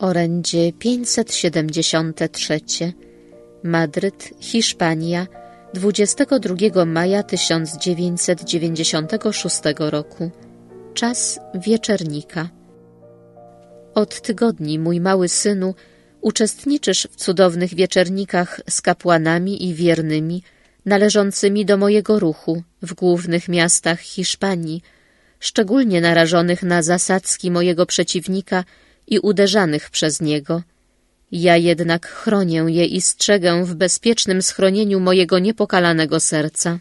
Orędzie 573 Madryt, Hiszpania 22 maja 1996 roku Czas wieczernika Od tygodni, mój mały synu, uczestniczysz w cudownych wieczernikach z kapłanami i wiernymi należącymi do mojego ruchu w głównych miastach Hiszpanii, szczególnie narażonych na zasadzki mojego przeciwnika – i uderzanych przez niego. Ja jednak chronię je i strzegę w bezpiecznym schronieniu mojego niepokalanego serca.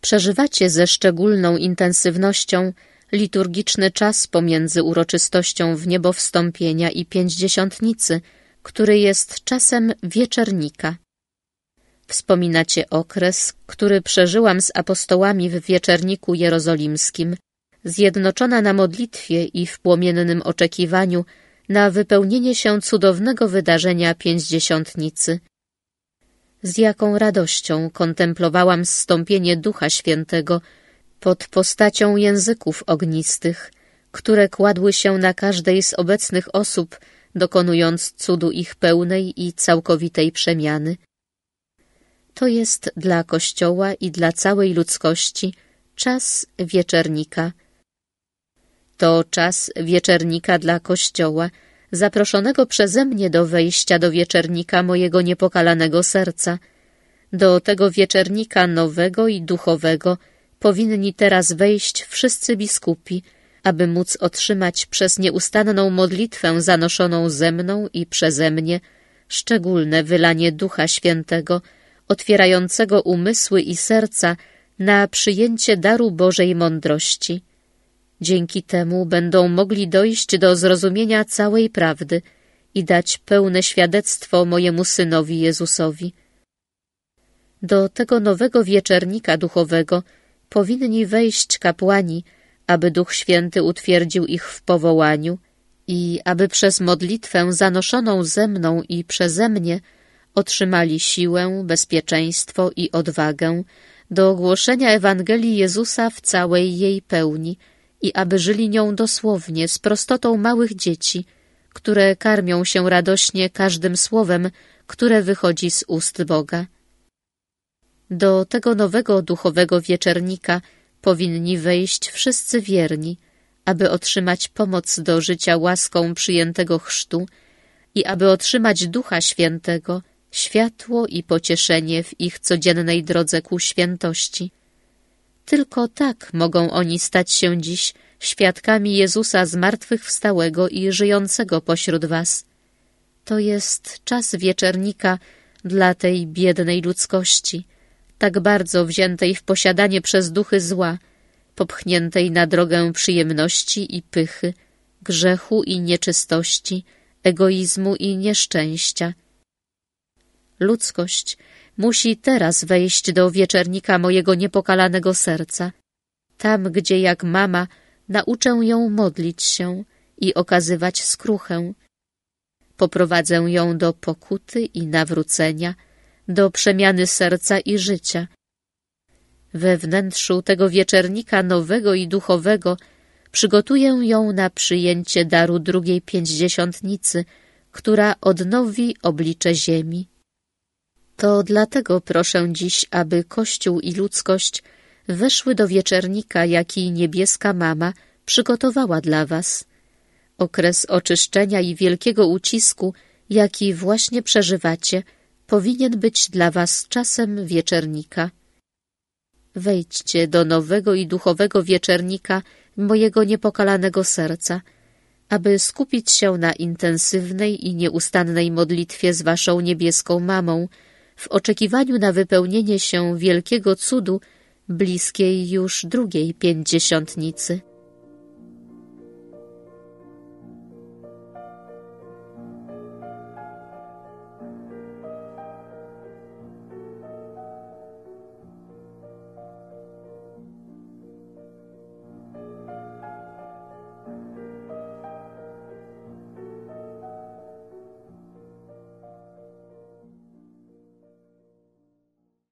Przeżywacie ze szczególną intensywnością liturgiczny czas pomiędzy uroczystością w niebo wstąpienia i pięćdziesiątnicy, który jest czasem wieczernika. Wspominacie okres, który przeżyłam z apostołami w wieczerniku jerozolimskim, zjednoczona na modlitwie i w płomiennym oczekiwaniu na wypełnienie się cudownego wydarzenia pięćdziesiątnicy. Z jaką radością kontemplowałam zstąpienie Ducha Świętego pod postacią języków ognistych, które kładły się na każdej z obecnych osób, dokonując cudu ich pełnej i całkowitej przemiany. To jest dla Kościoła i dla całej ludzkości czas wieczernika – to czas wieczernika dla kościoła, zaproszonego przeze mnie do wejścia do wieczernika mojego niepokalanego serca. Do tego wieczernika nowego i duchowego powinni teraz wejść wszyscy biskupi, aby móc otrzymać przez nieustanną modlitwę zanoszoną ze mną i przeze mnie szczególne wylanie Ducha Świętego, otwierającego umysły i serca na przyjęcie daru Bożej mądrości. Dzięki temu będą mogli dojść do zrozumienia całej prawdy i dać pełne świadectwo mojemu Synowi Jezusowi. Do tego nowego wieczernika duchowego powinni wejść kapłani, aby Duch Święty utwierdził ich w powołaniu i aby przez modlitwę zanoszoną ze mną i przeze mnie otrzymali siłę, bezpieczeństwo i odwagę do ogłoszenia Ewangelii Jezusa w całej jej pełni – i aby żyli nią dosłownie, z prostotą małych dzieci, które karmią się radośnie każdym słowem, które wychodzi z ust Boga. Do tego nowego duchowego wieczernika powinni wejść wszyscy wierni, aby otrzymać pomoc do życia łaską przyjętego chrztu i aby otrzymać Ducha Świętego, światło i pocieszenie w ich codziennej drodze ku świętości. Tylko tak mogą oni stać się dziś świadkami Jezusa zmartwychwstałego i żyjącego pośród was. To jest czas wieczernika dla tej biednej ludzkości, tak bardzo wziętej w posiadanie przez duchy zła, popchniętej na drogę przyjemności i pychy, grzechu i nieczystości, egoizmu i nieszczęścia – ludzkość musi teraz wejść do wieczernika mojego niepokalanego serca, tam gdzie jak mama nauczę ją modlić się i okazywać skruchę. Poprowadzę ją do pokuty i nawrócenia, do przemiany serca i życia. We wnętrzu tego wieczernika nowego i duchowego przygotuję ją na przyjęcie daru drugiej pięćdziesiątnicy, która odnowi oblicze ziemi. To dlatego proszę dziś, aby Kościół i ludzkość weszły do wieczernika, jaki niebieska mama przygotowała dla was. Okres oczyszczenia i wielkiego ucisku, jaki właśnie przeżywacie, powinien być dla was czasem wieczernika. Wejdźcie do nowego i duchowego wieczernika mojego niepokalanego serca, aby skupić się na intensywnej i nieustannej modlitwie z waszą niebieską mamą, w oczekiwaniu na wypełnienie się wielkiego cudu bliskiej już drugiej pięćdziesiątnicy.